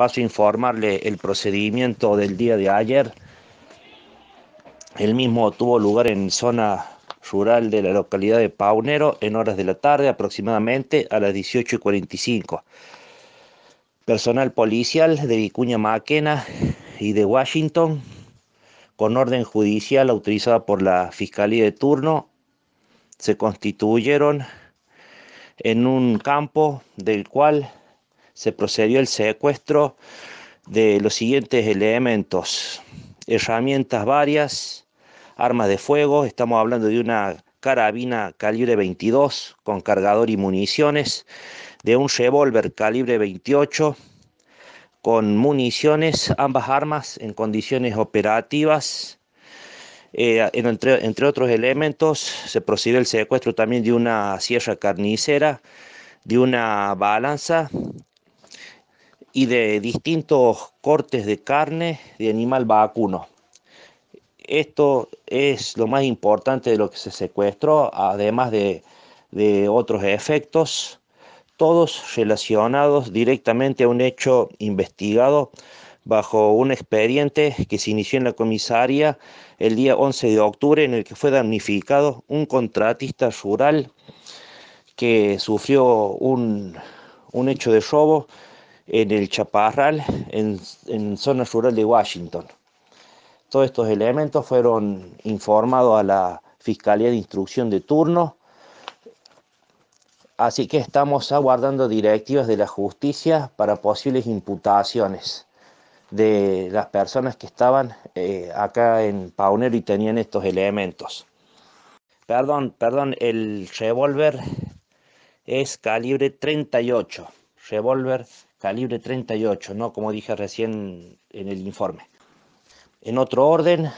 Paso a informarle el procedimiento del día de ayer. El mismo tuvo lugar en zona rural de la localidad de Paunero en horas de la tarde, aproximadamente a las 18 45. Personal policial de Vicuña Maquena y de Washington, con orden judicial autorizada por la Fiscalía de Turno, se constituyeron en un campo del cual se procedió al secuestro de los siguientes elementos, herramientas varias, armas de fuego, estamos hablando de una carabina calibre 22 con cargador y municiones, de un revólver calibre 28 con municiones, ambas armas en condiciones operativas. Eh, entre, entre, otros elementos, se procedió el secuestro también de una sierra carnicera, de una balanza, y de distintos cortes de carne de animal vacuno. Esto es lo más importante de lo que se secuestró, además de, otros efectos, todos relacionados directamente a un hecho investigado bajo un expediente que se inició en la comisaría el día 11 de octubre en el que fue damnificado un contratista rural que sufrió un, un hecho de robo en el Chaparral, en, zona rural de Washington. Todos estos elementos fueron informados a la Fiscalía de Instrucción de turno, así que estamos aguardando directivas de la justicia para posibles imputaciones de las personas que estaban eh, acá en Paunero y tenían estos elementos. Perdón, perdón, el revólver es calibre 38, revólver calibre 38, ¿no? como dije recién en el informe. En otro orden,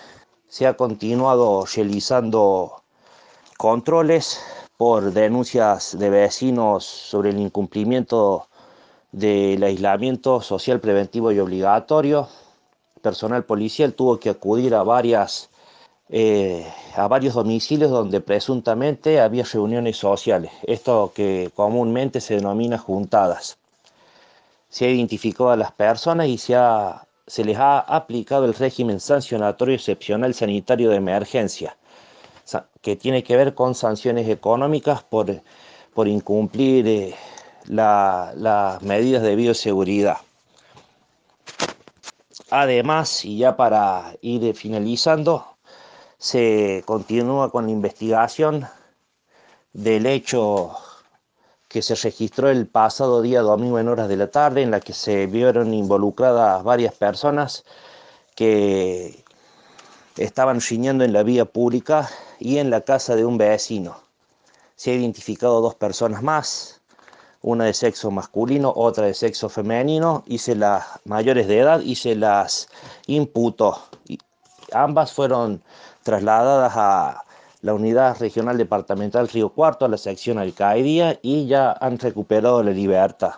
se ha continuado realizando controles por denuncias de vecinos sobre el incumplimiento del aislamiento social preventivo y obligatorio. Personal policial tuvo que acudir a varias eh, a varios domicilios donde presuntamente había reuniones sociales, esto que comúnmente se denomina juntadas se ha identificado a las personas y se, se les ha aplicado el régimen sancionatorio excepcional sanitario de emergencia, que tiene que ver con sanciones económicas por, por incumplir eh, las medidas de bioseguridad. Además, y ya para ir finalizando, se continúa con la investigación del hecho que se registró el pasado día domingo en horas de la tarde, en la que se vieron involucradas varias personas que estaban riñendo en la vía pública y en la casa de un vecino. Se ha identificado dos personas más, una de sexo masculino, otra de sexo femenino, y se las mayores de edad y se las imputó. Y ambas fueron trasladadas a la Unidad Regional Departamental Río Cuarto a la sección Alcaidía y ya han recuperado la libertad.